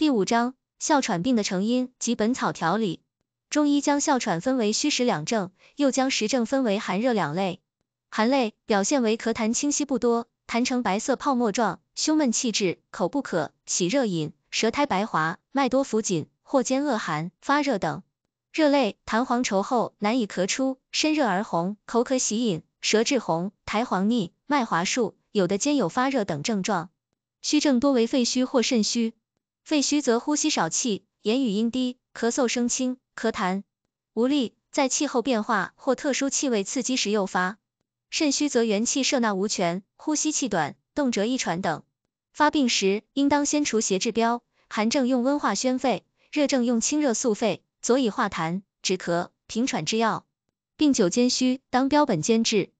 第五章哮喘病的成因及本草调理。中医将哮喘分为虚实两症，又将实症分为寒热两类。寒类表现为咳痰清晰不多，痰呈白色泡沫状，胸闷气滞，口不渴，喜热饮，舌苔白滑，脉多浮紧，或兼恶寒、发热等。热类痰黄稠厚，难以咳出，身热而红，口渴喜饮，舌质红，苔黄腻，脉滑数，有的兼有发热等症状。虚症多为肺虚或肾虚。肺虚则呼吸少气，言语音低，咳嗽声轻，咳痰无力，在气候变化或特殊气味刺激时诱发。肾虚则元气摄纳无权，呼吸气短，动辄易喘等。发病时应当先除邪治标，寒症用温化宣肺，热症用清热肃肺，佐以化痰止咳平喘之药。病久兼虚，当标本兼治。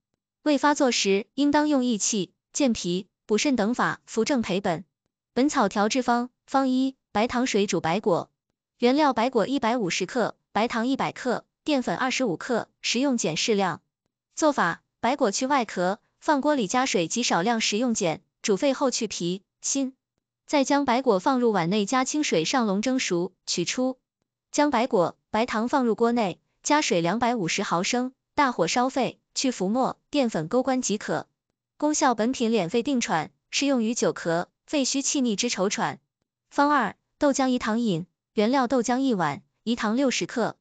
未发作时，应当用益气、健脾、补肾等法扶正培本。本草调制方方一：白糖水煮白果。原料：白果一百五十克，白糖一百克，淀粉二十五克，食用碱适量。做法：白果去外壳，放锅里加水及少量食用碱，煮沸后去皮、心。再将白果放入碗内加清水上笼蒸熟，取出。将白果、白糖放入锅内，加水两百五十毫升，大火烧沸，去浮沫，淀粉勾关即可。功效：本品敛肺定喘，适用于久咳。肺虚气逆之愁喘方二：豆浆饴糖饮，原料豆浆一碗，饴糖六十克。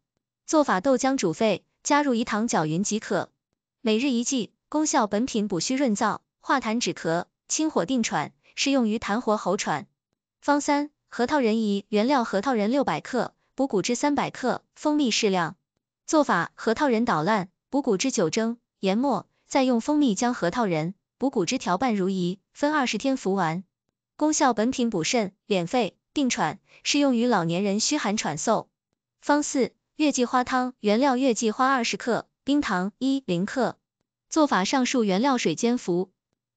做法：豆浆煮沸，加入饴糖搅匀即可。每日一剂。功效：本品补虚润燥，化痰止咳，清火定喘，适用于痰火喉喘。方三：核桃仁饴，原料核桃仁六百克，补骨脂三百克，蜂蜜适量。做法：核桃仁捣烂，补骨脂九蒸，研末，再用蜂蜜将核桃仁、补骨脂调拌如饴，分二十天服完。功效：本品补肾、敛肺、定喘，适用于老年人虚寒喘嗽。方四：月季花汤，原料月季花二十克，冰糖一零克。做法：上述原料水煎服。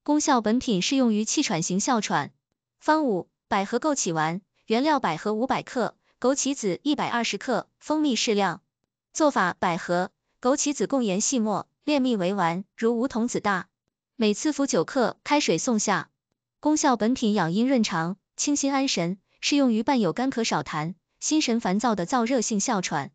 功效：本品适用于气喘型哮喘。方五：百合枸杞丸，原料百合五百克，枸杞子一百二十克，蜂蜜适量。做法：百合、枸杞子共研细末，炼蜜为丸，如梧桐子大，每次服九克，开水送下。功效：本品养阴润肠、清心安神，适用于伴有干咳少痰、心神烦躁的燥热性哮喘。